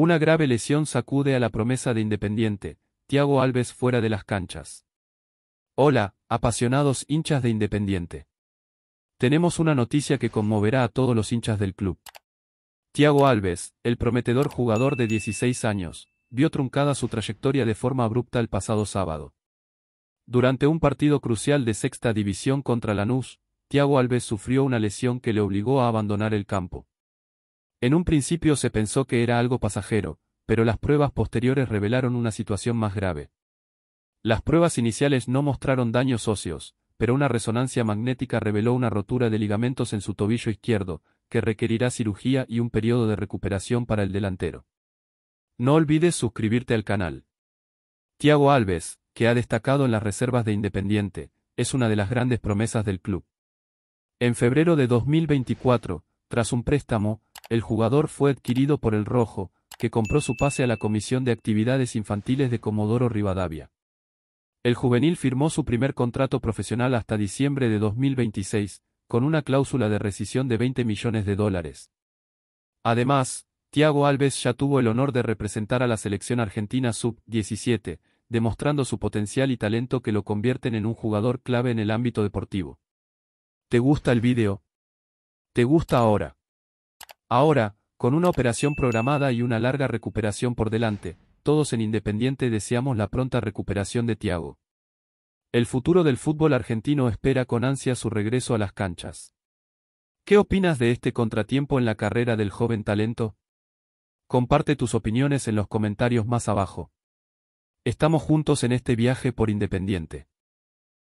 Una grave lesión sacude a la promesa de Independiente, Tiago Alves fuera de las canchas. Hola, apasionados hinchas de Independiente. Tenemos una noticia que conmoverá a todos los hinchas del club. Tiago Alves, el prometedor jugador de 16 años, vio truncada su trayectoria de forma abrupta el pasado sábado. Durante un partido crucial de sexta división contra Lanús, Tiago Alves sufrió una lesión que le obligó a abandonar el campo. En un principio se pensó que era algo pasajero, pero las pruebas posteriores revelaron una situación más grave. Las pruebas iniciales no mostraron daños óseos, pero una resonancia magnética reveló una rotura de ligamentos en su tobillo izquierdo, que requerirá cirugía y un periodo de recuperación para el delantero. No olvides suscribirte al canal. Tiago Alves, que ha destacado en las reservas de Independiente, es una de las grandes promesas del club. En febrero de 2024, tras un préstamo, el jugador fue adquirido por el Rojo, que compró su pase a la Comisión de Actividades Infantiles de Comodoro Rivadavia. El juvenil firmó su primer contrato profesional hasta diciembre de 2026, con una cláusula de rescisión de 20 millones de dólares. Además, Tiago Alves ya tuvo el honor de representar a la selección argentina sub-17, demostrando su potencial y talento que lo convierten en un jugador clave en el ámbito deportivo. ¿Te gusta el video? ¿Te gusta ahora? Ahora, con una operación programada y una larga recuperación por delante, todos en Independiente deseamos la pronta recuperación de Tiago. El futuro del fútbol argentino espera con ansia su regreso a las canchas. ¿Qué opinas de este contratiempo en la carrera del joven talento? Comparte tus opiniones en los comentarios más abajo. Estamos juntos en este viaje por Independiente.